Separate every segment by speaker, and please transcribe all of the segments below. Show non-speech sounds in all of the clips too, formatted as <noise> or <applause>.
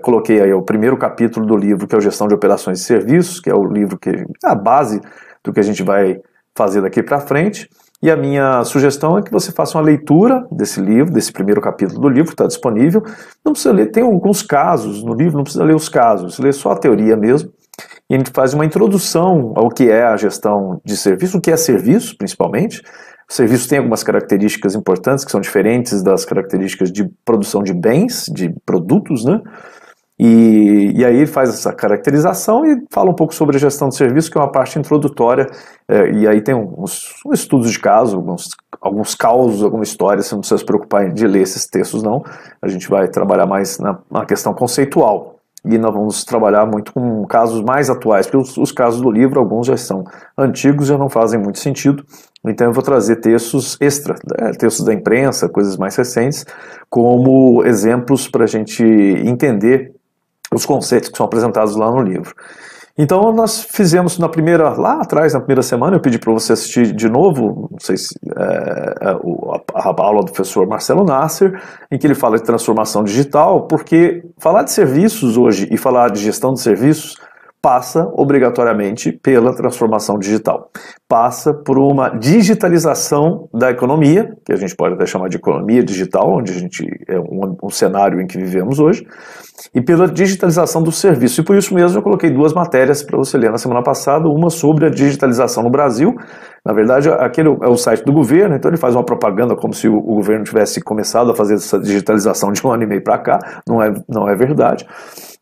Speaker 1: coloquei aí o primeiro capítulo do livro, que é o Gestão de Operações e Serviços, que é o livro que é a base do que a gente vai fazer daqui para frente. E a minha sugestão é que você faça uma leitura desse livro, desse primeiro capítulo do livro, está disponível. Não precisa ler, tem alguns casos no livro, não precisa ler os casos, lê só a teoria mesmo. E a gente faz uma introdução ao que é a gestão de serviço, o que é serviço, principalmente. O serviço tem algumas características importantes que são diferentes das características de produção de bens, de produtos, né? E, e aí faz essa caracterização e fala um pouco sobre a gestão de serviço, que é uma parte introdutória, é, e aí tem uns, uns, estudos de caso, alguns, alguns causos, alguma história, você não precisa se preocupar de ler esses textos não, a gente vai trabalhar mais na, na questão conceitual. E nós vamos trabalhar muito com casos mais atuais, porque os, os casos do livro, alguns já são antigos e não fazem muito sentido, então eu vou trazer textos extra, né? textos da imprensa, coisas mais recentes, como exemplos para a gente entender os conceitos que são apresentados lá no livro. Então nós fizemos na primeira, lá atrás, na primeira semana, eu pedi para você assistir de novo, não sei se é, é a, a, aula do professor Marcelo Nasser, em que ele fala de transformação digital, porque falar de serviços hoje e falar de gestão de serviços passa obrigatoriamente pela transformação digital. Passa por uma digitalização da economia, que a gente pode até chamar de economia digital, onde a gente é um, um, cenário em que vivemos hoje, e pela digitalização do serviço. E por isso mesmo eu coloquei duas matérias para você ler na semana passada, uma sobre a digitalização no Brasil. Na verdade, aquele é o site do governo, então ele faz uma propaganda como se o, o governo tivesse começado a fazer essa digitalização de um ano e meio para cá, não é, não é verdade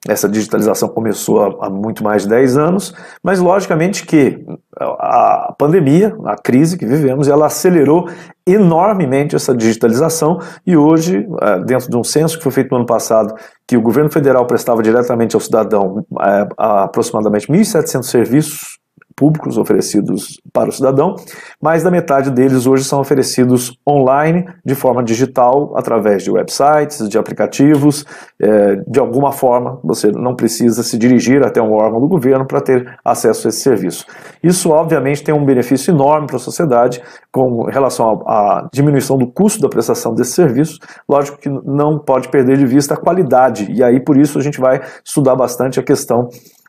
Speaker 1: essa digitalização começou há muito mais de 10 anos, mas logicamente que a pandemia, a crise que vivemos, ela acelerou enormemente essa digitalização e hoje, é, dentro de um censo que foi feito no ano passado, que o governo federal prestava diretamente ao cidadão é, aproximadamente 1.700 serviços públicos oferecidos para o cidadão, mais da metade deles hoje são oferecidos online, de forma digital, através de websites, de aplicativos, é, de alguma forma, você não precisa se dirigir até um órgão do governo para ter acesso a esse serviço. Isso, obviamente, tem um benefício enorme para a sociedade com relação à diminuição do custo da prestação desse serviço. Lógico que não pode perder de vista a qualidade, e aí por isso a gente vai estudar bastante a questão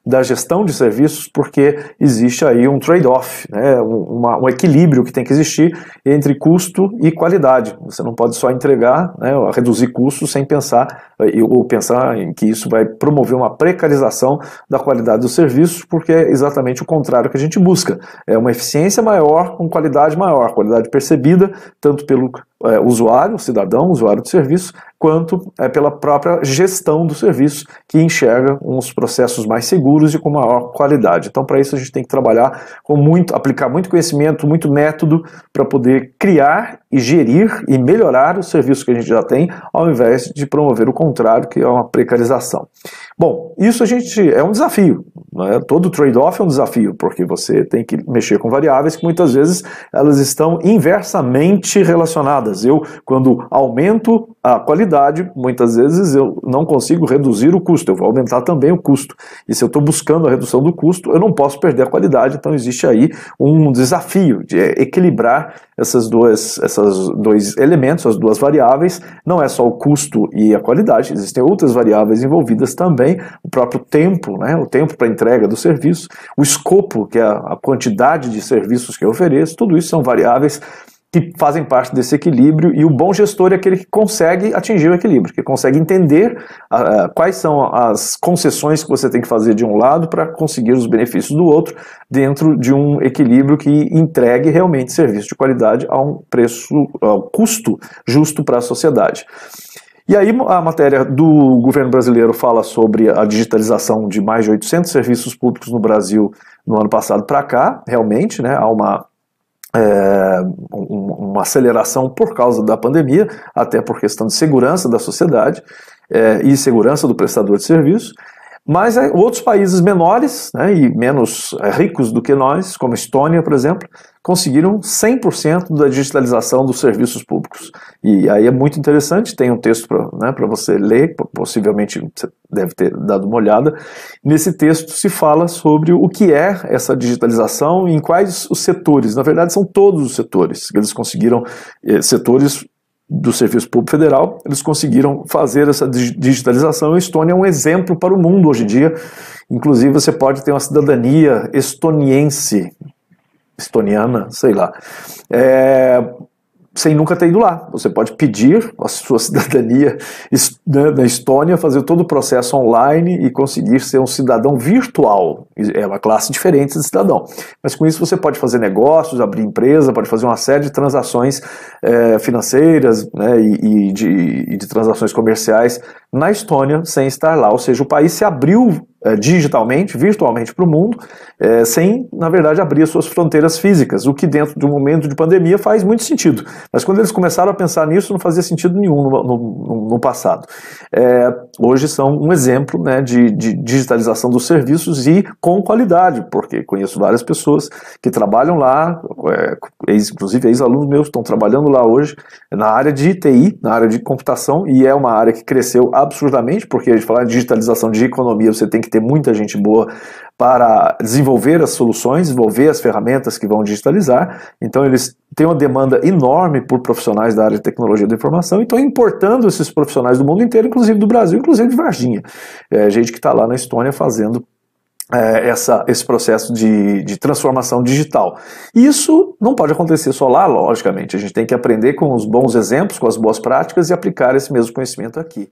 Speaker 1: da gestão de serviços, porque existe aí um trade-off, né, um, um equilíbrio que tem que existir entre custo e qualidade. Você não pode só entregar, né, reduzir custos sem pensar eh, ou pensar em que isso vai promover uma precarização da qualidade dos serviços porque é exatamente o contrário que a gente busca. É uma eficiência maior com qualidade maior, qualidade percebida tanto pelo é, usuário, cidadão, usuário de serviço, quanto é, pela própria gestão do serviço, que enxerga uns processos mais seguros e com maior qualidade. Então, para isso, a gente tem que trabalhar com muito, aplicar muito conhecimento, muito método, para poder criar e gerir e melhorar o serviço que a gente já tem, ao invés de promover o contrário, que é uma precarização. Bom, isso a gente é um desafio. Né? Todo trade-off é um desafio, porque você tem que mexer com variáveis que muitas vezes elas estão inversamente relacionadas. Eu, quando aumento a qualidade, muitas vezes eu não consigo reduzir o custo, eu vou aumentar também o custo. E se eu estou buscando a redução do custo, eu não posso perder a qualidade, então existe aí um desafio de equilibrar essas duas, essas dois elementos, as duas variáveis, não é só o custo e a qualidade, existem outras variáveis envolvidas também, o próprio tempo, né, o tempo para entrega do serviço, o escopo, que é a quantidade de serviços que eu ofereço, tudo isso são variáveis que fazem parte desse equilíbrio e o bom gestor é aquele que consegue atingir o equilíbrio, que consegue entender uh, quais são as concessões que você tem que fazer de um lado para conseguir os benefícios do outro dentro de um equilíbrio que entregue realmente serviço de qualidade a um preço, a um custo justo para a sociedade. E aí a matéria do governo brasileiro fala sobre a digitalização de mais de 800 serviços públicos no Brasil no ano passado para cá, realmente, né? Há uma é, um, uma aceleração por causa da pandemia, até por questão de segurança da sociedade é, e segurança do prestador de serviço. Mas é, outros países menores né, e menos é, ricos do que nós, como Estônia, por exemplo, conseguiram 100% da digitalização dos serviços públicos. E aí é muito interessante, tem um texto para né, você ler, possivelmente você deve ter dado uma olhada. Nesse texto se fala sobre o que é essa digitalização e em quais os setores. Na verdade, são todos os setores. Eles conseguiram eh, setores do Serviço Público Federal, eles conseguiram fazer essa digitalização. A Estônia é um exemplo para o mundo hoje em dia. Inclusive, você pode ter uma cidadania estoniense, estoniana, sei lá, é, sem nunca ter ido lá. Você pode pedir a sua <laughs> cidadania né, na Estônia, fazer todo o processo online e conseguir ser um cidadão virtual. É uma classe diferente de cidadão. Mas com isso você pode fazer negócios, abrir empresa, pode fazer uma série de transações é, financeiras né, e, e, de, e de transações comerciais na Estônia sem estar lá. Ou seja, o país se abriu é, digitalmente, virtualmente para o mundo, é, sem, na verdade, abrir as suas fronteiras físicas, o que dentro de um momento de pandemia faz muito sentido. Mas quando eles começaram a pensar nisso, não fazia sentido nenhum no, no, no passado. É, hoje são um exemplo né, de, de digitalização dos serviços e com qualidade, porque conheço várias pessoas que trabalham lá, é, inclusive ex-alunos meus estão trabalhando lá hoje na área de TI, na área de computação, e é uma área que cresceu absurdamente, porque a gente fala de digitalização de economia, você tem que ter muita gente boa para desenvolver as soluções, desenvolver as ferramentas que vão digitalizar. Então, eles têm uma demanda enorme por profissionais da área de tecnologia da informação e estão importando esses profissionais do mundo inteiro, inclusive do Brasil, inclusive de Varginha. É, gente que está lá na Estônia fazendo é, essa, esse processo de, de transformação digital. Isso não pode acontecer só lá, logicamente. A gente tem que aprender com os bons exemplos, com as boas práticas e aplicar esse mesmo conhecimento aqui.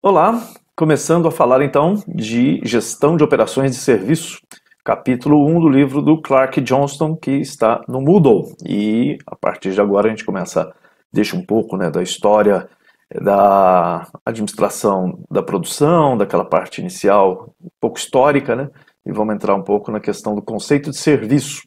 Speaker 1: Olá, Começando a falar então de gestão de operações de serviço, capítulo 1 do livro do Clark Johnston, que está no Moodle. E a partir de agora a gente começa, deixa um pouco né, da história da administração da produção, daquela parte inicial, um pouco histórica, né? E vamos entrar um pouco na questão do conceito de serviço.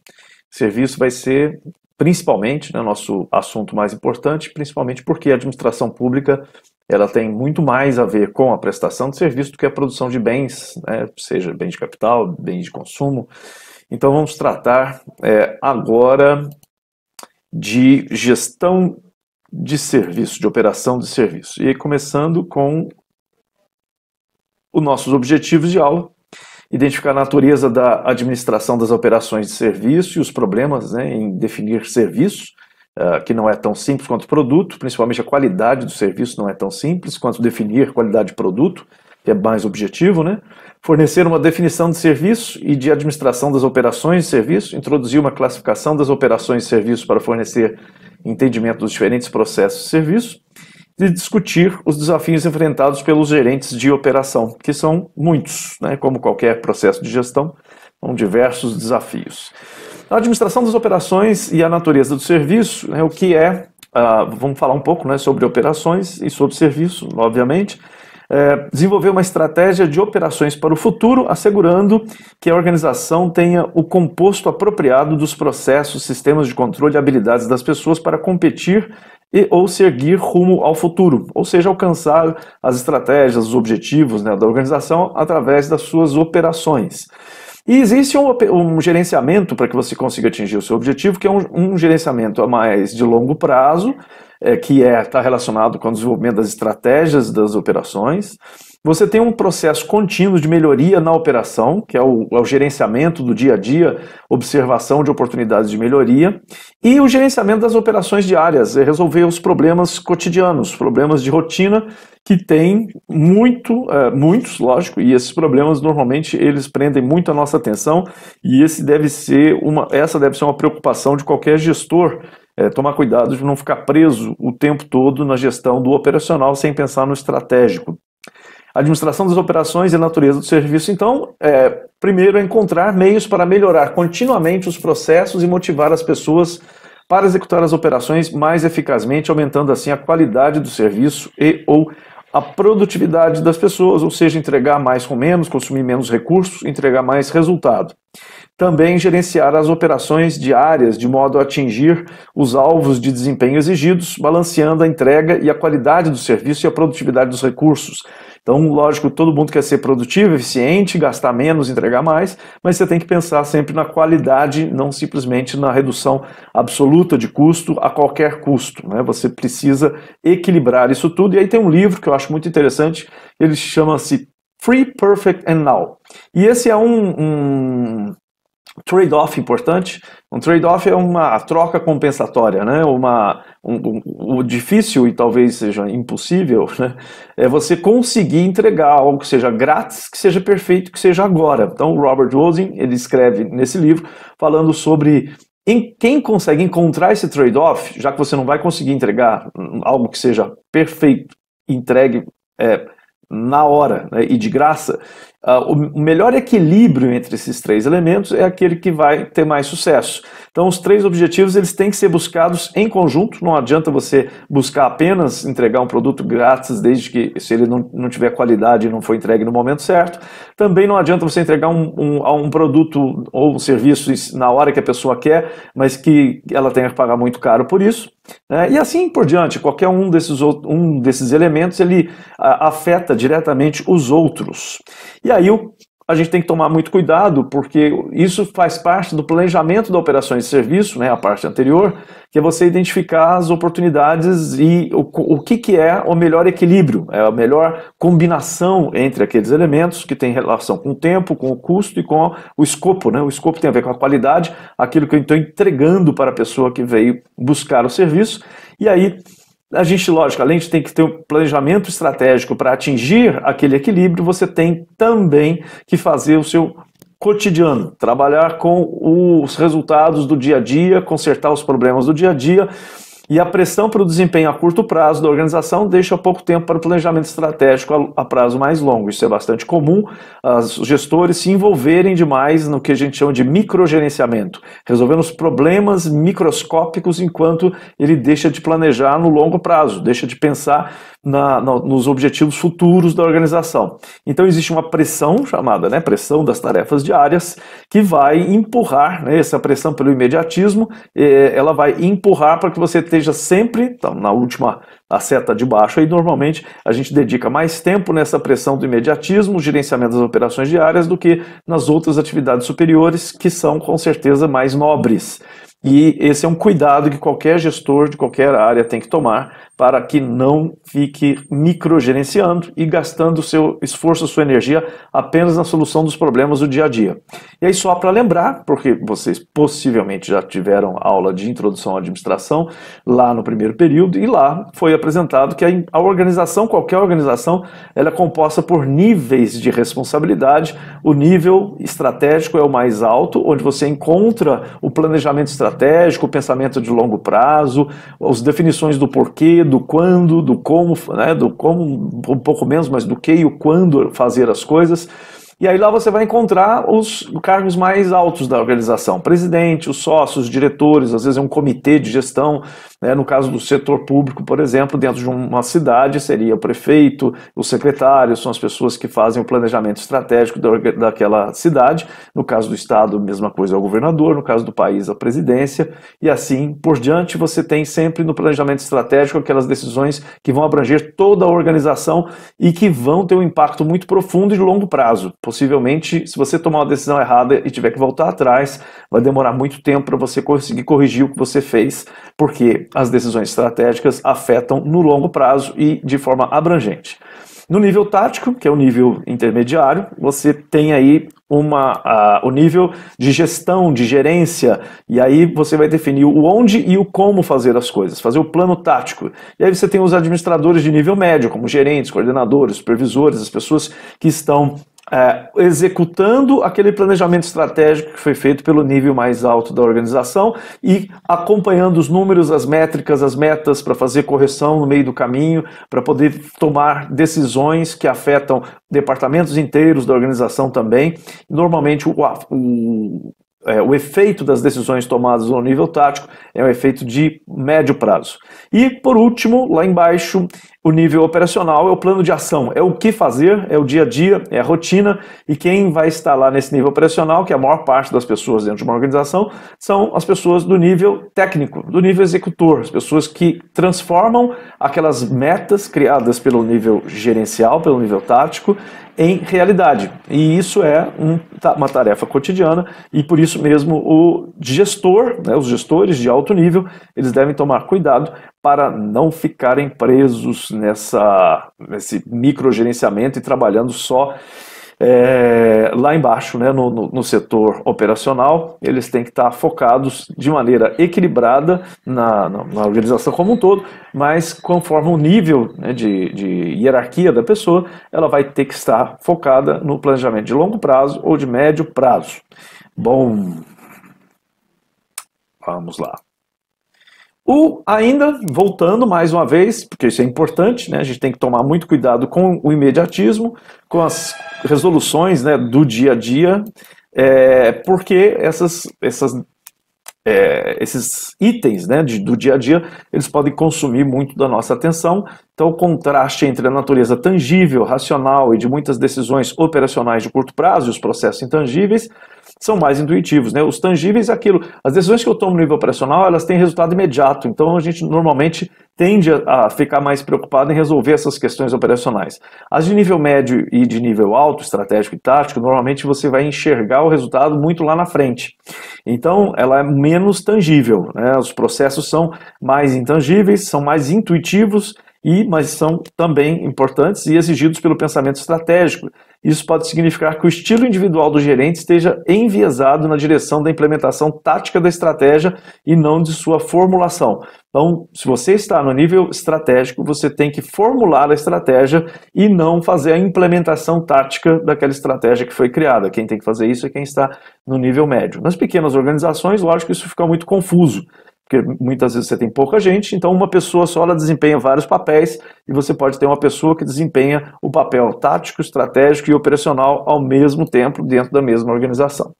Speaker 1: Serviço vai ser principalmente, né, nosso assunto mais importante, principalmente porque a administração pública ela tem muito mais a ver com a prestação de serviço do que a produção de bens, né? seja bens de capital, bens de consumo. Então vamos tratar é, agora de gestão de serviço, de operação de serviço. E começando com os nossos objetivos de aula, identificar a natureza da administração das operações de serviço e os problemas né, em definir serviço, ah, que não é tão simples quanto produto, principalmente a qualidade do serviço não é tão simples quanto definir qualidade de produto, que é mais objetivo, né? Fornecer uma definição de serviço e de administração das operações de serviço, introduzir uma classificação das operações de serviço para fornecer entendimento dos diferentes processos de serviço e discutir os desafios enfrentados pelos gerentes de operação, que são muitos, né? como qualquer processo de gestão, são diversos desafios. A administração das operações e a natureza do serviço, né, o que é, uh, vamos falar um pouco né, sobre operações e sobre serviço, obviamente. É, desenvolver uma estratégia de operações para o futuro, assegurando que a organização tenha o composto apropriado dos processos, sistemas de controle e habilidades das pessoas para competir e ou seguir rumo ao futuro, ou seja, alcançar as estratégias, os objetivos né, da organização através das suas operações. E existe um, um gerenciamento para que você consiga atingir o seu objetivo, que é um, um gerenciamento a mais de longo prazo, é, que está é, tá relacionado com o desenvolvimento das estratégias das operações. Você tem um processo contínuo de melhoria na operação, que é o, é o, gerenciamento do dia a dia, observação de oportunidades de melhoria, e o gerenciamento das operações diárias, é resolver os problemas cotidianos, problemas de rotina, que tem muito, é, muitos, lógico, e esses problemas normalmente eles prendem muito a nossa atenção, e esse deve ser uma, essa deve ser uma preocupação de qualquer gestor é, tomar cuidado de não ficar preso o tempo todo na gestão do operacional sem pensar no estratégico. A administração das operações e a natureza do serviço, então, é, primeiro é encontrar meios para melhorar continuamente os processos e motivar as pessoas para executar as operações mais eficazmente, aumentando assim a qualidade do serviço e ou a produtividade das pessoas, ou seja, entregar mais com menos, consumir menos recursos, entregar mais resultado. Também gerenciar as operações diárias de modo a atingir os alvos de desempenho exigidos, balanceando a entrega e a qualidade do serviço e a produtividade dos recursos. Então, lógico, todo mundo quer ser produtivo, eficiente, gastar menos, entregar mais, mas você tem que pensar sempre na qualidade, não simplesmente na redução absoluta de custo a qualquer custo. Né? Você precisa equilibrar isso tudo. E aí tem um livro que eu acho muito interessante, ele chama-se Free, Perfect and Now. E esse é um, um, trade-off importante. Um trade-off é uma troca compensatória, né? Uma, um, um, o difícil e talvez seja impossível, né? É você conseguir entregar algo que seja grátis, que seja perfeito, que seja agora. Então, o Robert Rosen ele escreve nesse livro falando sobre em quem consegue encontrar esse trade-off, já que você não vai conseguir entregar algo que seja perfeito, entregue é, na hora né, e de graça, ah, o melhor equilíbrio entre esses três elementos é aquele que vai ter mais sucesso. Então, os três objetivos eles têm que ser buscados em conjunto. Não adianta você buscar apenas entregar um produto grátis, desde que se ele não, não tiver qualidade e não for entregue no momento certo. Também não adianta você entregar um, um, um produto ou um serviço na hora que a pessoa quer, mas que ela tenha que pagar muito caro por isso. É, e assim por diante, qualquer um desses, um desses elementos ele afeta diretamente os outros. E aí o a gente tem que tomar muito cuidado, porque isso faz parte do planejamento da operação de serviço, né, a parte anterior, que é você identificar as oportunidades e o, o que, que é o melhor equilíbrio, é a melhor combinação entre aqueles elementos que tem relação com o tempo, com o custo e com o escopo. Né? O escopo tem a ver com a qualidade, aquilo que eu estou entregando para a pessoa que veio buscar o serviço, e aí a gente, lógico, além de ter que ter um planejamento estratégico para atingir aquele equilíbrio, você tem também que fazer o seu cotidiano, trabalhar com os resultados do dia a dia, consertar os problemas do dia a dia e a pressão para o desempenho a curto prazo da organização deixa pouco tempo para o planejamento estratégico a prazo mais longo. Isso é bastante comum, os gestores se envolverem demais no que a gente chama de microgerenciamento, resolvendo os problemas microscópicos enquanto ele deixa de planejar no longo prazo, deixa de pensar na, na, nos objetivos futuros da organização. Então existe uma pressão chamada né, pressão das tarefas diárias que vai empurrar né, essa pressão pelo imediatismo, eh, ela vai empurrar para que você esteja sempre então, na última a seta de baixo. Aí normalmente a gente dedica mais tempo nessa pressão do imediatismo, gerenciamento das operações diárias, do que nas outras atividades superiores que são com certeza mais nobres. E esse é um cuidado que qualquer gestor de qualquer área tem que tomar para que não fique microgerenciando e gastando seu esforço, sua energia apenas na solução dos problemas do dia a dia. E aí, só para lembrar, porque vocês possivelmente já tiveram aula de introdução à administração lá no primeiro período, e lá foi apresentado que a organização, qualquer organização, ela é composta por níveis de responsabilidade. O nível estratégico é o mais alto, onde você encontra o planejamento estratégico estratégico, o pensamento de longo prazo, as definições do porquê, do quando, do como, né, do como um pouco menos, mas do que e o quando fazer as coisas. E aí lá você vai encontrar os cargos mais altos da organização, presidente, os sócios, os diretores, às vezes é um comitê de gestão, né? No caso do setor público, por exemplo, dentro de uma cidade seria o prefeito, os secretários, são as pessoas que fazem o planejamento estratégico daquela cidade. No caso do estado, mesma coisa, é o governador. No caso do país, a presidência. E assim por diante, você tem sempre no planejamento estratégico aquelas decisões que vão abranger toda a organização e que vão ter um impacto muito profundo e de longo prazo. Possivelmente, se você tomar uma decisão errada e tiver que voltar atrás, vai demorar muito tempo para você conseguir corrigir o que você fez, porque as decisões estratégicas afetam no longo prazo e de forma abrangente. No nível tático, que é o nível intermediário, você tem aí uma, uh, o nível de gestão, de gerência, e aí você vai definir o onde e o como fazer as coisas, fazer o plano tático. E aí você tem os administradores de nível médio, como gerentes, coordenadores, supervisores, as pessoas que estão é, executando aquele planejamento estratégico que foi feito pelo nível mais alto da organização e acompanhando os números, as métricas, as metas para fazer correção no meio do caminho, para poder tomar decisões que afetam departamentos inteiros da organização também. Normalmente o, o é, o efeito das decisões tomadas no nível tático é um efeito de médio prazo. E, por último, lá embaixo, o nível operacional é o plano de ação, é o que fazer, é o dia a dia, é a rotina, e quem vai estar lá nesse nível operacional, que é a maior parte das pessoas dentro de uma organização, são as pessoas do nível técnico, do nível executor, as pessoas que transformam aquelas metas criadas pelo nível gerencial, pelo nível tático, em realidade. E isso é um, uma tarefa cotidiana e por isso mesmo o gestor, né, os gestores de alto nível, eles devem tomar cuidado para não ficarem presos nessa, nesse microgerenciamento e trabalhando só é, lá embaixo, né, no, no, no, setor operacional, eles têm que estar focados de maneira equilibrada na, na, na organização como um todo, mas conforme o nível né, de, de hierarquia da pessoa, ela vai ter que estar focada no planejamento de longo prazo ou de médio prazo. Bom, vamos lá. O, ainda, voltando mais uma vez, porque isso é importante, né, a gente tem que tomar muito cuidado com o imediatismo, com as resoluções né, do dia a dia, é, porque essas, essas, é, esses itens né, de, do dia a dia, eles podem consumir muito da nossa atenção, então o contraste entre a natureza tangível, racional e de muitas decisões operacionais de curto prazo e os processos intangíveis são mais intuitivos, né? Os tangíveis é aquilo. As decisões que eu tomo no nível operacional, elas têm resultado imediato. Então a gente normalmente tende a, ficar mais preocupado em resolver essas questões operacionais. As de nível médio e de nível alto, estratégico e tático, normalmente você vai enxergar o resultado muito lá na frente. Então, ela é menos tangível. Né? Os processos são mais intangíveis, são mais intuitivos e mas são também importantes e exigidos pelo pensamento estratégico. Isso pode significar que o estilo individual do gerente esteja enviesado na direção da implementação tática da estratégia e não de sua formulação. Então, se você está no nível estratégico, você tem que formular a estratégia e não fazer a implementação tática daquela estratégia que foi criada. Quem tem que fazer isso é quem está no nível médio. Nas pequenas organizações, lógico, isso fica muito confuso porque muitas vezes você tem pouca gente, então uma pessoa só ela desempenha vários papéis e você pode ter uma pessoa que desempenha o papel tático, estratégico e operacional ao mesmo tempo dentro da mesma organização.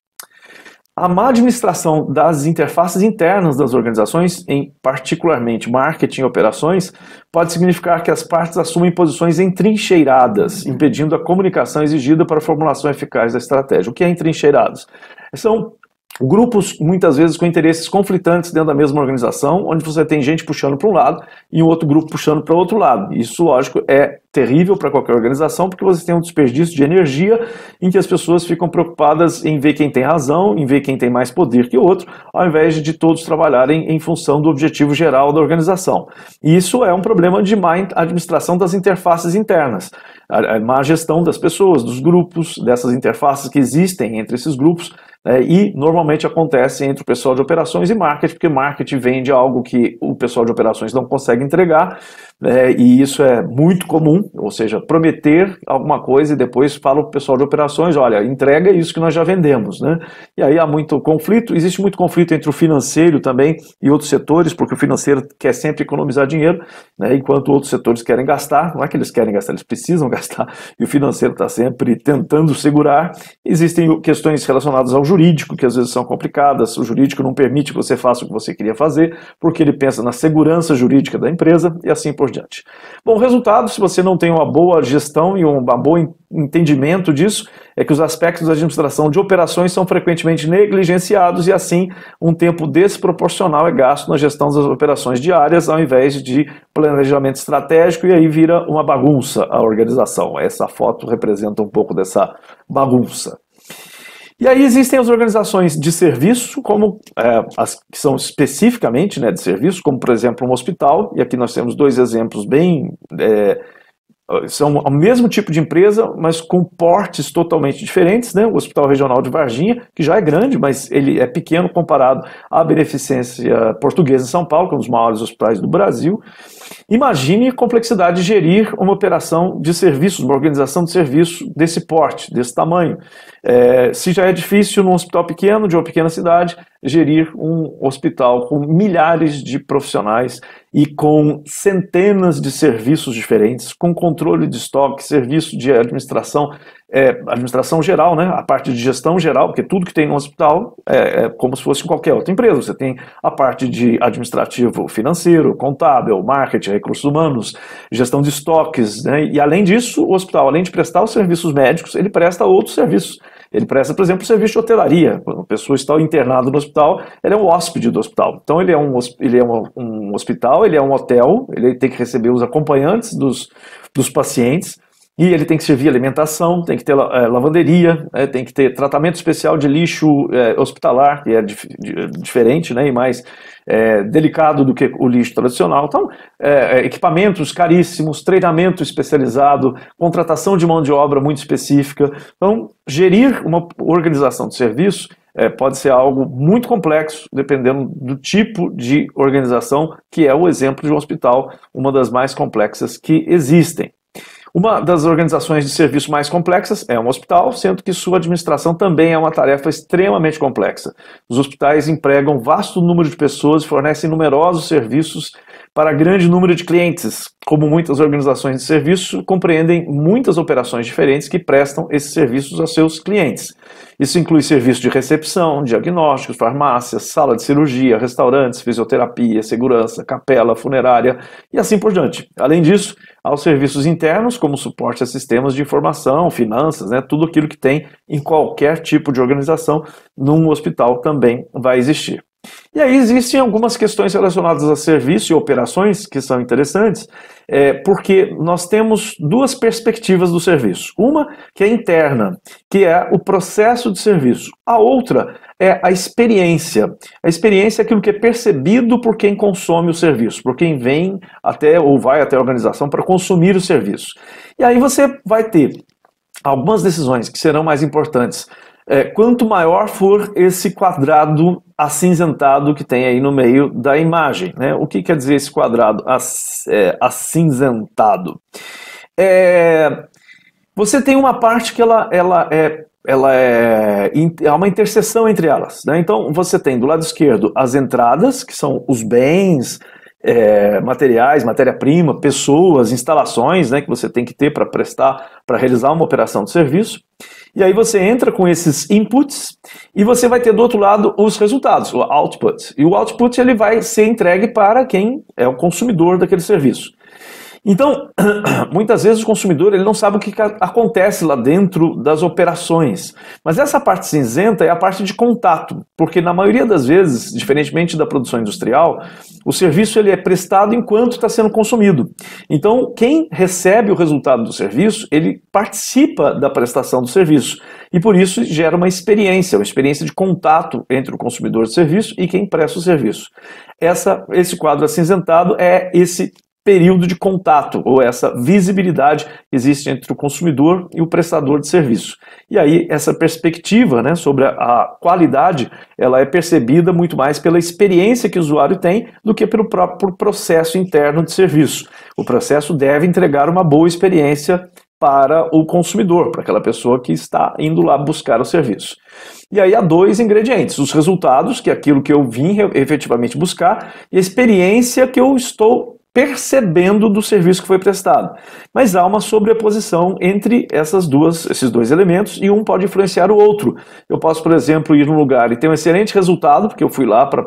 Speaker 1: A má administração das interfaces internas das organizações, em particularmente marketing e operações, pode significar que as partes assumem posições entrincheiradas, impedindo a comunicação exigida para a formulação eficaz da estratégia. O que é entrincheirados? São grupos muitas vezes com interesses conflitantes dentro da mesma organização, onde você tem gente puxando para um lado e um outro grupo puxando para o outro lado. Isso, lógico, é terrível para qualquer organização, porque você tem um desperdício de energia em que as pessoas ficam preocupadas em ver quem tem razão, em ver quem tem mais poder que o outro, ao invés de todos trabalharem em função do objetivo geral da organização. E isso é um problema de má administração das interfaces internas, a má gestão das pessoas, dos grupos, dessas interfaces que existem entre esses grupos é, e normalmente acontece entre o pessoal de operações e marketing, porque marketing vende algo que o pessoal de operações não consegue entregar, é, e isso é muito comum, ou seja, prometer alguma coisa e depois fala o pessoal de operações, olha, entrega isso que nós já vendemos, né? E aí há muito conflito, existe muito conflito entre o financeiro também e outros setores, porque o financeiro quer sempre economizar dinheiro, né, enquanto outros setores querem gastar, não é que eles querem gastar, eles precisam <laughs> gastar, e o financeiro está sempre tentando segurar. Existem questões relacionadas ao jurídico, que às vezes são complicadas, o jurídico não permite que você faça o que você queria fazer, porque ele pensa na segurança jurídica da empresa e assim por diante. Bom, o resultado, se você não tem uma boa gestão e um bom entendimento disso, é que os aspectos da administração de operações são frequentemente negligenciados e, assim, um tempo desproporcional é gasto na gestão das operações diárias ao invés de planejamento estratégico e aí vira uma bagunça a organização. Essa foto representa um pouco dessa bagunça. E aí existem as organizações de serviço, como é, as que são especificamente né, de serviço, como por exemplo um hospital, e aqui nós temos dois exemplos bem. É, são o mesmo tipo de empresa, mas com portes totalmente diferentes. Né? O Hospital Regional de Varginha, que já é grande, mas ele é pequeno comparado à Beneficência Portuguesa em São Paulo, que é um dos maiores hospitais do Brasil. Imagine a complexidade de gerir uma operação de serviços, uma organização de serviço desse porte, desse tamanho. É, se já é difícil num hospital pequeno, de uma pequena cidade, gerir um hospital com milhares de profissionais e com centenas de serviços diferentes, com controle de estoque, serviço de administração é, administração geral, né? a parte de gestão geral, porque tudo que tem no hospital é, é como se fosse em qualquer outra empresa. Você tem a parte de administrativo financeiro, contábil, marketing, recursos humanos, gestão de estoques. Né? E além disso, o hospital, além de prestar os serviços médicos, ele presta outros serviços. Ele presta, por exemplo, o serviço de hotelaria. Quando a pessoa está internada no hospital, ele é um hóspede do hospital. Então, ele é um, ele é um, um hospital, ele é um hotel, ele tem que receber os acompanhantes dos, dos pacientes. E ele tem que servir alimentação, tem que ter é, lavanderia, é, tem que ter tratamento especial de lixo é, hospitalar, que é dif diferente né, e mais eh, delicado do que o lixo tradicional. Então, equipamentos caríssimos, treinamento especializado, contratação de mão de obra muito específica. Então, gerir uma organização de serviço é, pode ser algo muito complexo, dependendo do tipo de organização, que é o exemplo de um hospital, uma das mais complexas que existem. Uma das organizações de serviço mais complexas é um hospital, sendo que sua administração também é uma tarefa extremamente complexa. Os hospitais empregam vasto número de pessoas e fornecem numerosos serviços para grande número de clientes. Como muitas organizações de serviço, compreendem muitas operações diferentes que prestam esses serviços a seus clientes. Isso inclui serviço de recepção, diagnósticos, farmácias, sala de cirurgia, restaurantes, fisioterapia, segurança, capela, funerária e assim por diante. Além disso, aos serviços internos, como suporte a sistemas de informação, finanças, né, tudo aquilo que tem em qualquer tipo de organização num hospital também vai existir. E aí existem algumas questões relacionadas a serviço e operações que são interessantes, é, porque nós temos duas perspectivas do serviço. Uma que é interna, que é o processo de serviço. A outra é a experiência. A experiência é aquilo que é percebido por quem consome o serviço, por quem vem até ou vai até a organização para consumir o serviço. E aí você vai ter algumas decisões que serão mais importantes é, quanto maior for esse quadrado acinzentado que tem aí no meio da imagem. Né? O que quer dizer esse quadrado ac é, acinzentado? É, você tem uma parte que ela, ela é ela é, é uma interseção entre elas. Né? Então, você tem do lado esquerdo as entradas, que são os bens, é, materiais, matéria-prima, pessoas, instalações né, que você tem que ter para prestar, para realizar uma operação de serviço. E aí você entra com esses inputs e você vai ter do outro lado os resultados, o output. E o output ele vai ser entregue para quem é o consumidor daquele serviço. Então, <clears throat> muitas vezes o consumidor ele não sabe o que acontece lá dentro das operações. Mas essa parte cinzenta é a parte de contato, porque na maioria das vezes, diferentemente da produção industrial, o serviço ele é prestado enquanto está sendo consumido. Então, quem recebe o resultado do serviço, ele participa da prestação do serviço. E por isso gera uma experiência, uma experiência de contato entre o consumidor do serviço e quem presta o serviço. Essa, esse quadro acinzentado é esse período de contato ou essa visibilidade existe entre o consumidor e o prestador de serviço. E aí essa perspectiva né, sobre a qualidade ela é percebida muito mais pela experiência que o usuário tem do que pelo próprio processo interno de serviço. O processo deve entregar uma boa experiência para o consumidor, para aquela pessoa que está indo lá buscar o serviço. E aí há dois ingredientes: os resultados, que é aquilo que eu vim efetivamente buscar, e a experiência que eu estou percebendo do serviço que foi prestado. Mas há uma sobreposição entre essas duas, esses dois elementos e um pode influenciar o outro. Eu posso, por exemplo, ir num lugar e ter um excelente resultado, porque eu fui lá para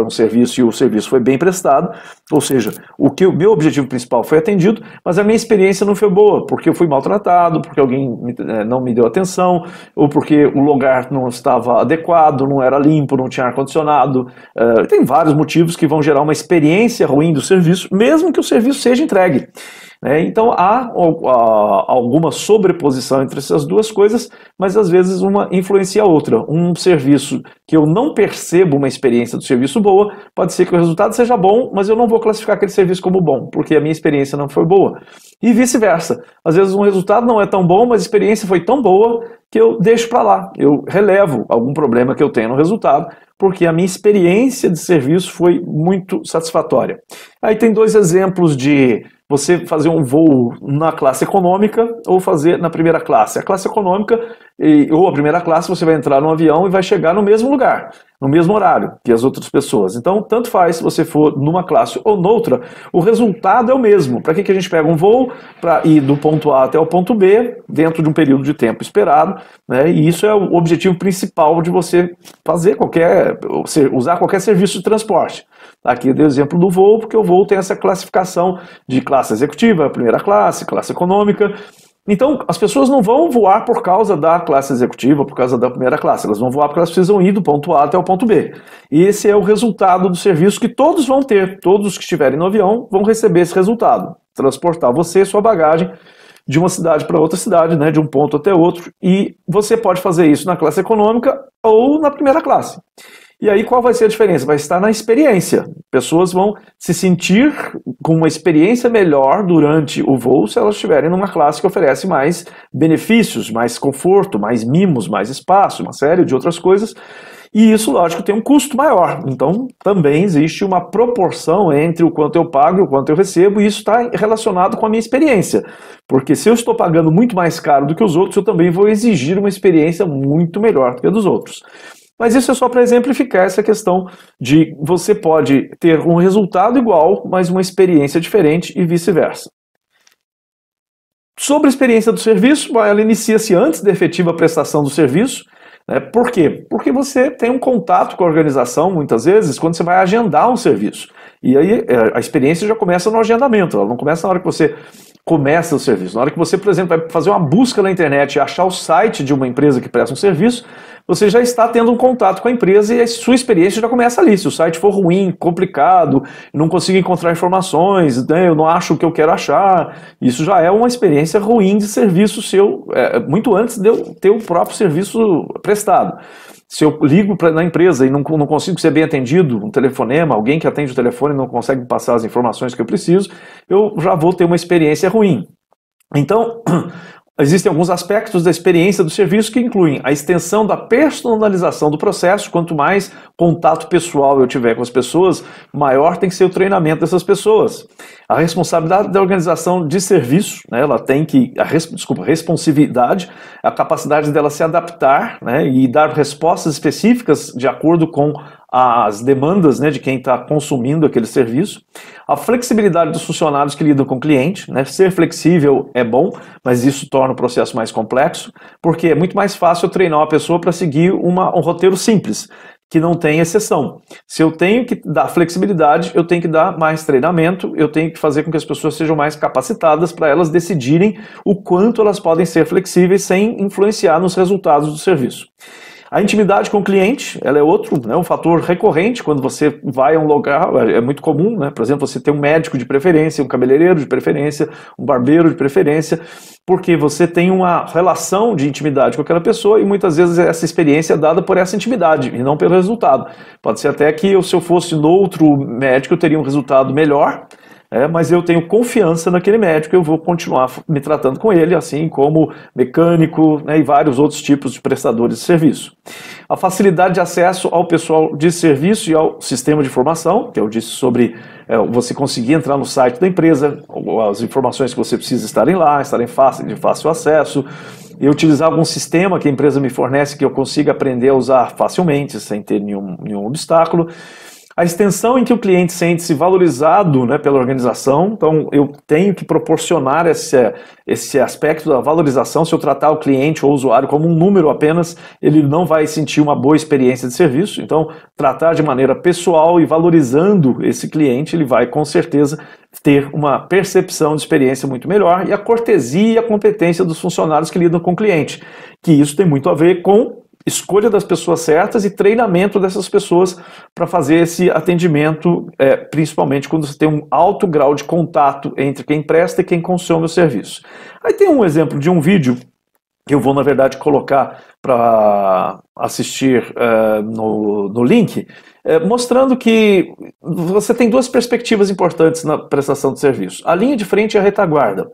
Speaker 1: um serviço e o serviço foi bem prestado, ou seja, o que o meu objetivo principal foi atendido, mas a minha experiência não foi boa, porque eu fui maltratado, porque alguém me, eh, não me deu atenção, ou porque o lugar não estava adequado, não era limpo, não tinha ar-condicionado. Uh, tem vários motivos que vão gerar uma experiência ruim do serviço, mesmo que o serviço seja entregue. Né? então há, há alguma sobreposição entre essas duas coisas, mas às vezes uma influencia a outra. Um serviço que eu não percebo uma experiência do serviço boa, pode ser que o resultado seja bom, mas eu não vou classificar aquele serviço como bom, porque a minha experiência não foi boa. E vice-versa. Às vezes um resultado não é tão bom, mas a experiência foi tão boa que eu deixo para lá, eu relevo algum problema que eu tenho no resultado porque a minha experiência de serviço foi muito satisfatória. Aí tem dois exemplos de você fazer um voo na classe econômica ou fazer na primeira classe. A classe econômica e, ou a primeira classe, você vai entrar no avião e vai chegar no mesmo lugar, no mesmo horário que as outras pessoas. Então, tanto faz se você for numa classe ou noutra, o resultado é o mesmo. Para que, que a gente pega um voo para ir do ponto A até o ponto B, dentro de um período de tempo esperado, né? e isso é o objetivo principal de você fazer qualquer, usar qualquer serviço de transporte. Aqui eu dei o exemplo do voo, porque o voo tem essa classificação de classe executiva, primeira classe, classe econômica. Então, as pessoas não vão voar por causa da classe executiva, por causa da primeira classe. Elas vão voar porque elas precisam ir do ponto A até o ponto B. E esse é o resultado do serviço que todos vão ter. Todos que estiverem no avião vão receber esse resultado. Transportar você, e sua bagagem, de uma cidade para outra cidade, né, de um ponto até outro. E você pode fazer isso na classe econômica ou na primeira classe. E aí qual vai ser a diferença? Vai estar na experiência. Pessoas vão se sentir com uma experiência melhor durante o voo se elas estiverem numa classe que oferece mais benefícios, mais conforto, mais mimos, mais espaço, uma série de outras coisas. E isso, lógico, tem um custo maior. Então, também existe uma proporção entre o quanto eu pago e o quanto eu recebo, e isso está relacionado com a minha experiência. Porque se eu estou pagando muito mais caro do que os outros, eu também vou exigir uma experiência muito melhor do que a dos outros. Mas isso é só para exemplificar essa questão de você pode ter um resultado igual, mas uma experiência diferente e vice-versa. Sobre a experiência do serviço, ela inicia-se antes da efetiva prestação do serviço. Né? Por quê? Porque você tem um contato com a organização, muitas vezes, quando você vai agendar um serviço. E aí é, a experiência já começa no agendamento, ela não começa na hora que você começa o serviço. Na hora que você, por exemplo, vai fazer uma busca na internet e achar o site de uma empresa que presta um serviço, você já está tendo um contato com a empresa e a sua experiência já começa ali. Se o site for ruim, complicado, não consigo encontrar informações, né, eu não acho o que eu quero achar, isso já é uma experiência ruim de serviço seu, é, muito antes de eu ter o próprio serviço prestado. Se eu ligo pra, na empresa e não, não consigo ser bem atendido, um telefonema, alguém que atende o telefone não consegue passar as informações que eu preciso, eu já vou ter uma experiência ruim. Então, <clears throat> Existem alguns aspectos da experiência do serviço que incluem a extensão da personalização do processo. Quanto mais contato pessoal eu tiver com as pessoas, maior tem que ser o treinamento dessas pessoas. A responsabilidade da organização de serviço, né, ela tem que, a res, desculpa, responsividade, a capacidade dela se adaptar né, e dar respostas específicas de acordo com às demandas né, de quem está consumindo aquele serviço, a flexibilidade dos funcionários que lidam com o cliente, né, ser flexível é bom, mas isso torna o processo mais complexo, porque é muito mais fácil eu treinar uma pessoa para seguir uma, um roteiro simples, que não tem exceção. Se eu tenho que dar flexibilidade, eu tenho que dar mais treinamento, eu tenho que fazer com que as pessoas sejam mais capacitadas para elas decidirem o quanto elas podem ser flexíveis sem influenciar nos resultados do serviço. A intimidade com o cliente, ela é outro, né, um fator recorrente quando você vai a um local, é, é muito comum, né? Por exemplo, você tem um médico de preferência, um cabeleireiro de preferência, um barbeiro de preferência, porque você tem uma relação de intimidade com aquela pessoa e muitas vezes essa experiência é dada por essa intimidade e não pelo resultado. Pode ser até que se eu fosse no outro médico eu teria um resultado melhor, é, mas eu tenho confiança naquele médico, eu vou continuar me tratando com ele, assim como mecânico né, e vários outros tipos de prestadores de serviço. A facilidade de acesso ao pessoal de serviço e ao sistema de informação, que eu disse sobre é, você conseguir entrar no site da empresa, as informações que você precisa estarem lá, estarem fácil, de fácil acesso, e utilizar algum sistema que a empresa me fornece que eu consiga aprender a usar facilmente, sem ter nenhum, nenhum obstáculo a extensão em que o cliente sente-se valorizado né, pela organização, então eu tenho que proporcionar esse, esse aspecto da valorização. Se eu tratar o cliente ou o usuário como um número apenas, ele não vai sentir uma boa experiência de serviço. Então, tratar de maneira pessoal e valorizando esse cliente, ele vai com certeza ter uma percepção de experiência muito melhor e a cortesia e a competência dos funcionários que lidam com o cliente, que isso tem muito a ver com escolha das pessoas certas e treinamento dessas pessoas para fazer esse atendimento, é, principalmente quando você tem um alto grau de contato entre quem presta e quem consome o serviço. Aí tem um exemplo de um vídeo eu vou, na verdade, colocar para assistir uh, no, no link, uh, mostrando que você tem duas perspectivas importantes na prestação de serviço. A linha de frente e é a retaguarda.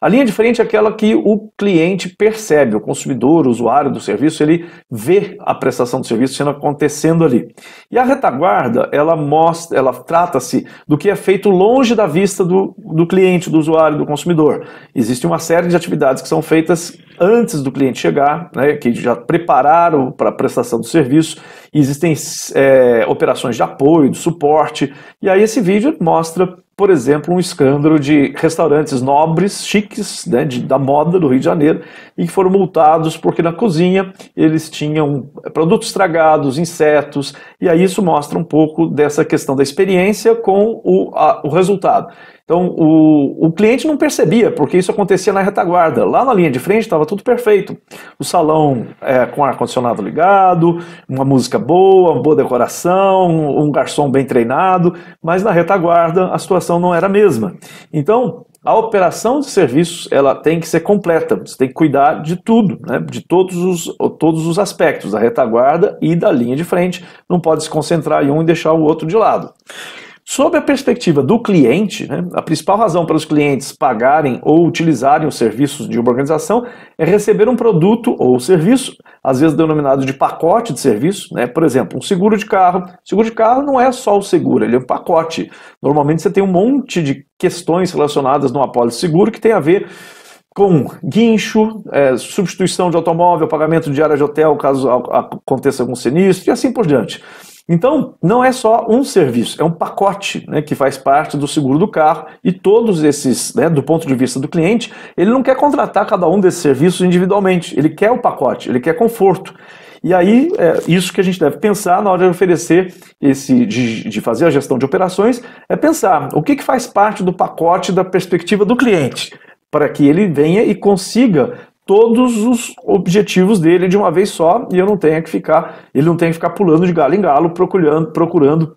Speaker 1: A linha de frente é aquela que o cliente percebe, o consumidor, o usuário do serviço, ele vê a prestação de serviço sendo acontecendo ali. E a retaguarda, ela mostra, ela trata-se do que é feito longe da vista do, do cliente, do usuário, do consumidor. Existe uma série de atividades que são feitas antes do cliente chegar, né, que já prepararam para a prestação do serviço. Existem é, operações de apoio, de suporte. E aí esse vídeo mostra, por exemplo, um escândalo de restaurantes nobres, chiques, né, de, da moda do Rio de Janeiro, e que foram multados porque na cozinha eles tinham produtos estragados, insetos. E aí isso mostra um pouco dessa questão da experiência com o, a, o resultado. Então, o, o cliente não percebia, porque isso acontecia na retaguarda. Lá na linha de frente estava tudo perfeito. O salão é, com ar-condicionado ligado, uma música boa, boa decoração, um, um garçom bem treinado, mas na retaguarda a situação não era a mesma. Então, a operação de serviços ela tem que ser completa, você tem que cuidar de tudo, né? de todos os, todos os aspectos, da retaguarda e da linha de frente. Não pode se concentrar em um e deixar o outro de lado. Sob a perspectiva do cliente, né, a principal razão para os clientes pagarem ou utilizarem os serviços de uma organização é receber um produto ou serviço, às vezes denominado de pacote de serviço, né, por exemplo, um seguro de carro. seguro de carro não é só o seguro, ele é um pacote. Normalmente você tem um monte de questões relacionadas no apólice seguro que tem a ver com guincho, é, substituição de automóvel, pagamento de área de hotel caso aconteça algum sinistro e assim por diante. Então, não é só um serviço, é um pacote né, que faz parte do seguro do carro e todos esses, né, do ponto de vista do cliente, ele não quer contratar cada um desses serviços individualmente, ele quer o pacote, ele quer conforto. E aí, é isso que a gente deve pensar na hora de oferecer esse, de, de fazer a gestão de operações, é pensar o que, que faz parte do pacote da perspectiva do cliente para que ele venha e consiga todos os objetivos dele de uma vez só e eu não tenha que ficar, ele não tenha que ficar pulando de galo em galo procurando, procurando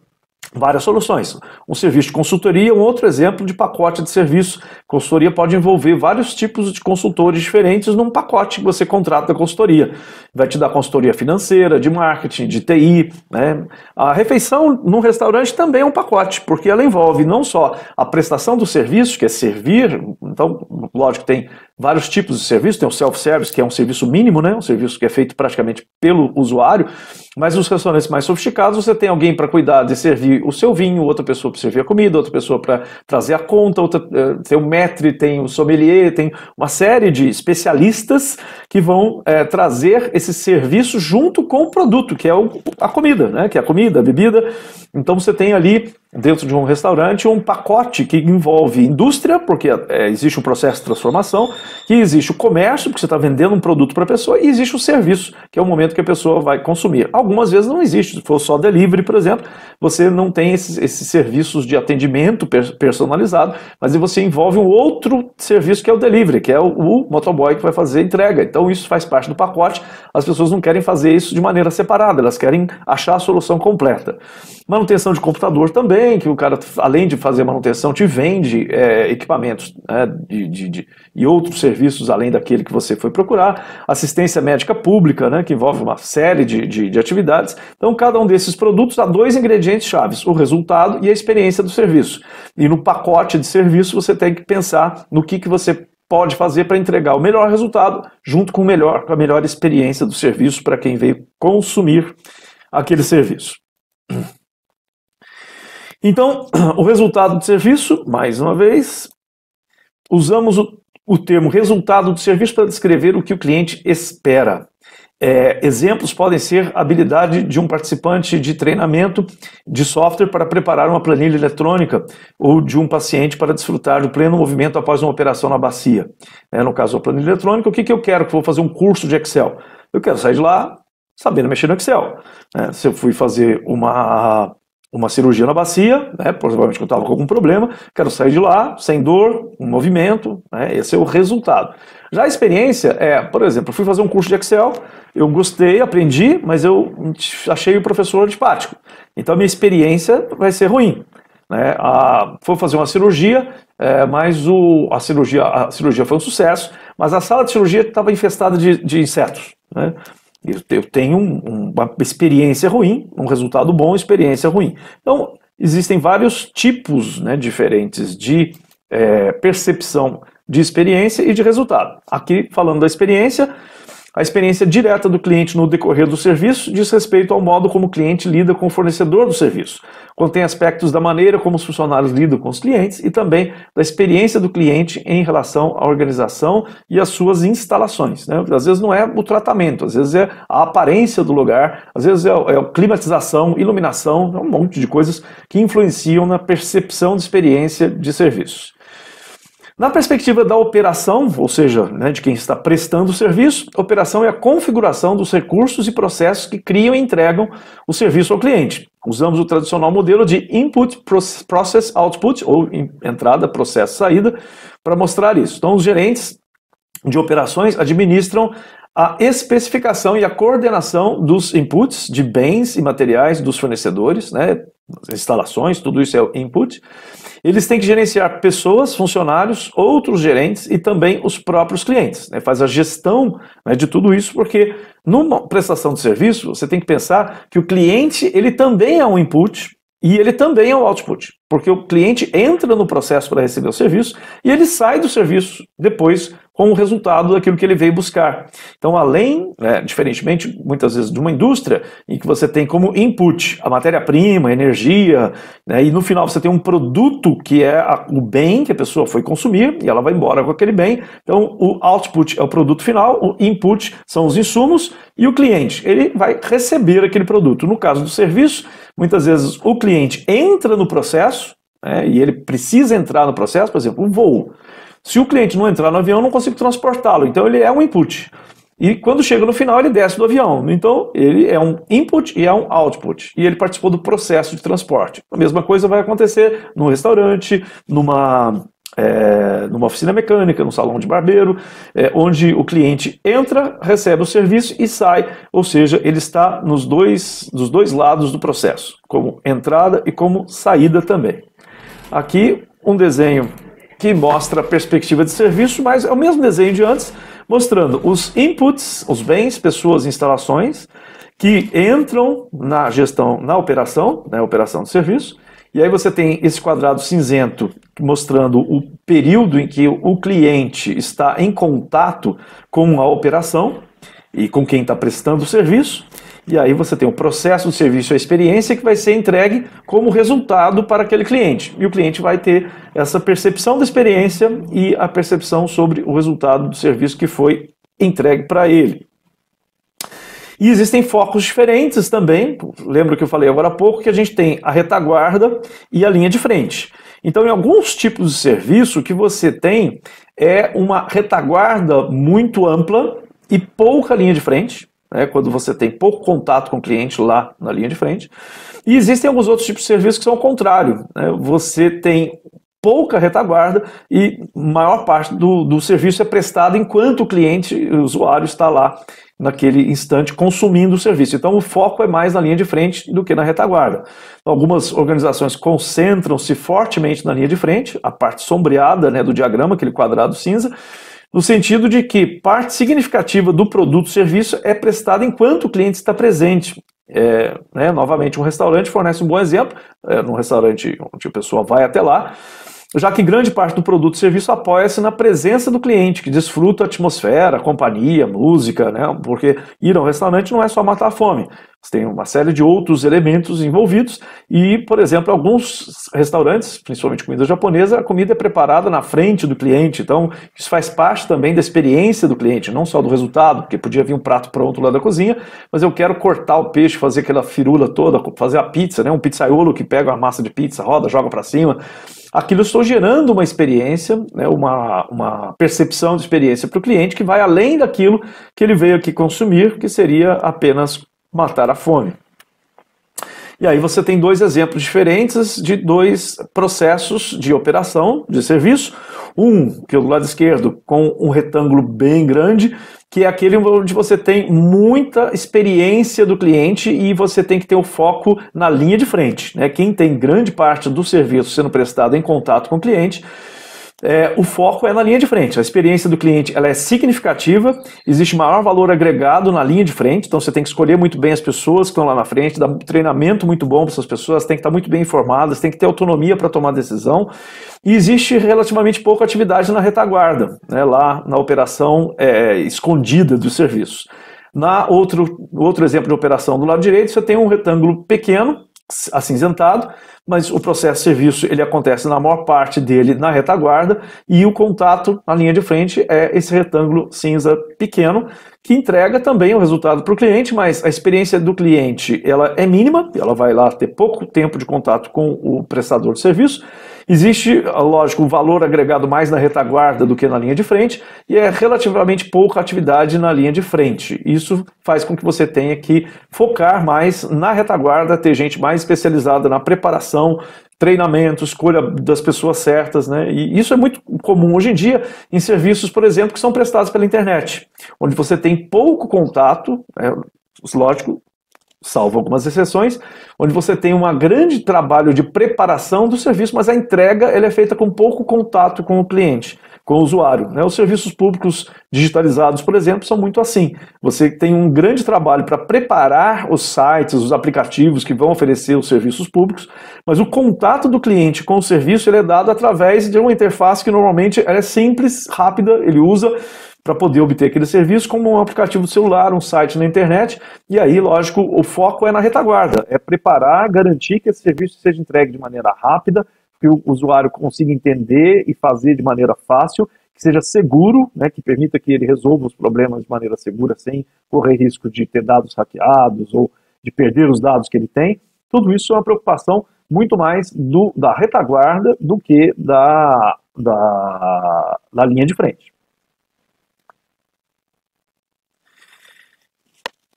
Speaker 1: várias soluções. Um serviço de consultoria, um outro exemplo de pacote de serviço. Consultoria pode envolver vários tipos de consultores diferentes num pacote que você contrata consultoria. Vai te dar consultoria financeira, de marketing, de TI. Né? A refeição num restaurante também é um pacote, porque ela envolve não só a prestação do serviço, que é servir, então, lógico, tem vários tipos de serviço, tem o self-service, que é um serviço mínimo, né? um serviço que é feito praticamente pelo usuário, mas nos restaurantes mais sofisticados você tem alguém para cuidar de servir o seu vinho, outra pessoa para servir a comida, outra pessoa para trazer a conta, outra, eh, tem o maître, tem o sommelier, tem uma série de especialistas que vão é, trazer esse serviço junto com o produto, que é o, a comida, né? que é a comida, a bebida, então você tem ali, dentro de um restaurante, um pacote que envolve indústria, porque é, existe o um processo de transformação, que existe o comércio, porque você está vendendo um produto para a pessoa, e existe o serviço, que é o momento que a pessoa vai consumir. Algumas vezes não existe, se for só delivery, por exemplo, você não tem esses, esses serviços de atendimento personalizado, mas você envolve um outro serviço que é o delivery, que é o, o motoboy que vai fazer a entrega. Então isso faz parte do pacote, as pessoas não querem fazer isso de maneira separada, elas querem achar a solução completa. Mas manutenção de computador também, que o cara, além de fazer manutenção, te vende é, equipamentos né, de, de, de, e outros serviços além daquele que você foi procurar. Assistência médica pública, né, que envolve uma série de, de, de atividades. Então, cada um desses produtos há dois ingredientes chaves: o resultado e a experiência do serviço. E no pacote de serviço, você tem que pensar no que, que você pode fazer para entregar o melhor resultado junto com, o melhor, com a melhor experiência do serviço para quem veio consumir aquele serviço. Então, <clears throat> o resultado de serviço, mais uma vez, usamos o, o termo resultado de serviço para descrever o que o cliente espera. É, exemplos podem ser a habilidade de um participante de treinamento de software para preparar uma planilha eletrônica ou de um paciente para desfrutar do pleno movimento após uma operação na bacia. É, no caso da planilha eletrônica, o que, que eu quero? Que eu vou fazer um curso de Excel. Eu quero sair de lá sabendo mexer no Excel. É, se eu fui fazer uma uma cirurgia na bacia, né, provavelmente que eu estava com algum problema, quero sair de lá, sem dor, um movimento, né, esse é o resultado. Já a experiência é, por exemplo, eu fui fazer um curso de Excel, eu gostei, aprendi, mas eu achei o professor antipático. Então a minha experiência vai ser ruim. Né? A, foi fazer uma cirurgia, é, mas o, a, cirurgia, a cirurgia foi um sucesso, mas a sala de cirurgia estava infestada de, de insetos. Né? Eu, eu tenho um, uma experiência ruim, um resultado bom, experiência ruim. Então, existem vários tipos né, diferentes de é, percepção de experiência e de resultado. Aqui, falando da experiência, a experiência direta do cliente no decorrer do serviço diz respeito ao modo como o cliente lida com o fornecedor do serviço. Contém aspectos da maneira como os funcionários lidam com os clientes e também da experiência do cliente em relação à organização e às suas instalações. Né? Às vezes não é o tratamento, às vezes é a aparência do lugar, às vezes é, é a climatização, iluminação, é um monte de coisas que influenciam na percepção de experiência de serviços. Na perspectiva da operação, ou seja, né, de quem está prestando o serviço, operação é a configuração dos recursos e processos que criam e entregam o serviço ao cliente. Usamos o tradicional modelo de input process output, ou entrada, processo, saída, para mostrar isso. Então, os gerentes de operações administram a especificação e a coordenação dos inputs de bens e materiais dos fornecedores, né? instalações, tudo isso é o input. Eles têm que gerenciar pessoas, funcionários, outros gerentes e também os próprios clientes. Né? Faz a gestão né, de tudo isso, porque numa prestação de serviço, você tem que pensar que o cliente ele também é um input e ele também é um output. Porque o cliente entra no processo para receber o serviço e ele sai do serviço depois com o resultado daquilo que ele veio buscar. Então, além, né, diferentemente muitas vezes de uma indústria, em que você tem como input a matéria-prima, a energia, né, e no final você tem um produto que é a, o bem que a pessoa foi consumir e ela vai embora com aquele bem. Então, o output é o produto final, o input são os insumos e o cliente, ele vai receber aquele produto. No caso do serviço, muitas vezes o cliente entra no processo né, e ele precisa entrar no processo, por exemplo, um voo. Se o cliente não entrar no avião, eu não consigo transportá-lo. Então ele é um input. E quando chega no final, ele desce do avião. Então, ele é um input e é um output. E ele participou do processo de transporte. A mesma coisa vai acontecer num restaurante, numa, é, numa oficina mecânica, num salão de barbeiro, é, onde o cliente entra, recebe o serviço e sai. Ou seja, ele está nos dois, dos dois lados do processo, como entrada e como saída também. Aqui um desenho que mostra a perspectiva de serviço, mas é o mesmo desenho de antes, mostrando os inputs, os bens, pessoas, instalações, que entram na gestão, na operação, na né, operação de serviço, e aí você tem esse quadrado cinzento mostrando o período em que o cliente está em contato com a operação e com quem está prestando o serviço. E aí você tem o processo do serviço e a experiência que vai ser entregue como resultado para aquele cliente. E o cliente vai ter essa percepção da experiência e a percepção sobre o resultado do serviço que foi entregue para ele. E existem focos diferentes também. Lembra que eu falei agora há pouco que a gente tem a retaguarda e a linha de frente. Então, em alguns tipos de serviço, o que você tem é uma retaguarda muito ampla e pouca linha de frente né, quando você tem pouco contato com o cliente lá na linha de frente. E existem alguns outros tipos de serviço que são o contrário. Né? Você tem pouca retaguarda e maior parte do, do serviço é prestado enquanto o cliente, o usuário, está lá naquele instante consumindo o serviço. Então o foco é mais na linha de frente do que na retaguarda. algumas organizações concentram-se fortemente na linha de frente, a parte sombreada né, do diagrama, aquele quadrado cinza, no sentido de que parte significativa do produto ou serviço é prestada enquanto o cliente está presente. É, né, novamente, um restaurante fornece um bom exemplo, é, num restaurante onde a pessoa vai até lá, já que grande parte do produto e serviço apoia-se na presença do cliente, que desfruta a atmosfera, a companhia, a música, né? porque ir ao restaurante não é só matar a fome. Tem uma série de outros elementos envolvidos e, por exemplo, alguns restaurantes, principalmente comida japonesa, a comida é preparada na frente do cliente, então isso faz parte também da experiência do cliente, não só do resultado, porque podia vir um prato pronto lá da cozinha, mas eu quero cortar o peixe, fazer aquela firula toda, fazer a pizza, né? um pizzaiolo que pega a massa de pizza, roda, joga para cima aquilo eu estou gerando uma experiência, né, uma, uma percepção de experiência para o cliente que vai além daquilo que ele veio aqui consumir, que seria apenas matar a fome. E aí você tem dois exemplos diferentes de dois processos de operação de serviço. Um, que é do lado esquerdo, com um retângulo bem grande, que é aquele onde você tem muita experiência do cliente e você tem que ter o foco na linha de frente. Né? Quem tem grande parte do serviço sendo prestado em contato com o cliente é, o foco é na linha de frente. A experiência do cliente ela é significativa, existe maior valor agregado na linha de frente, então você tem que escolher muito bem as pessoas que estão lá na frente, dar um treinamento muito bom para essas pessoas, tem que estar muito bem informadas, tem que ter autonomia para tomar decisão. E existe relativamente pouca atividade na retaguarda, né, lá na operação é, escondida dos serviços. Na outro, outro exemplo de operação do lado direito, você tem um retângulo pequeno, acinzentado, mas o processo de serviço ele acontece na maior parte dele na retaguarda e o contato na linha de frente é esse retângulo cinza pequeno que entrega também o resultado para o cliente, mas a experiência do cliente ela é mínima, ela vai lá ter pouco tempo de contato com o prestador de serviço. Existe, lógico, um valor agregado mais na retaguarda do que na linha de frente e é relativamente pouca atividade na linha de frente. Isso faz com que você tenha que focar mais na retaguarda, ter gente mais especializada na preparação capacitação, treinamento, escolha das pessoas certas, né? E isso é muito comum hoje em dia em serviços, por exemplo, que são prestados pela internet, onde você tem pouco contato, né? lógico, salvo algumas exceções, onde você tem um grande trabalho de preparação do serviço, mas a entrega ela é feita com pouco contato com o cliente com o usuário. Né? Os serviços públicos digitalizados, por exemplo, são muito assim. Você tem um grande trabalho para preparar os sites, os aplicativos que vão oferecer os serviços públicos, mas o contato do cliente com o serviço ele é dado através de uma interface que normalmente é simples, rápida, ele usa para poder obter aquele serviço, como um aplicativo celular, um site na internet. E aí, lógico, o foco é na retaguarda, é preparar, garantir que esse serviço seja entregue de maneira rápida, que o usuário consiga entender e fazer de maneira fácil, que seja seguro, né, que permita que ele resolva os problemas de maneira segura, sem correr risco de ter dados hackeados ou de perder os dados que ele tem. Tudo isso é uma preocupação muito mais do, da retaguarda do que da, da, da linha de frente.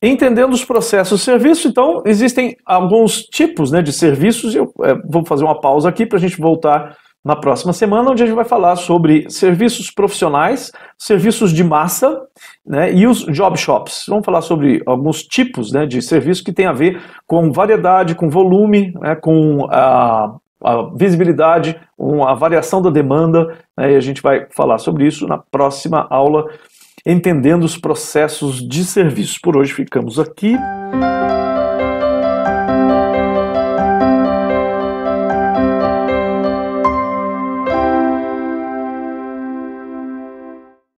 Speaker 1: Entendendo os processos de serviço, então, existem alguns tipos né, de serviços. Eu é, vou fazer uma pausa aqui para a gente voltar na próxima semana, onde a gente vai falar sobre serviços profissionais, serviços de massa né, e os job shops. Vamos falar sobre alguns tipos né, de serviço que tem a ver com variedade, com volume, né, com a, a visibilidade, com a variação da demanda. Né, e a gente vai falar sobre isso na próxima aula entendendo os processos de serviço. Por hoje ficamos aqui.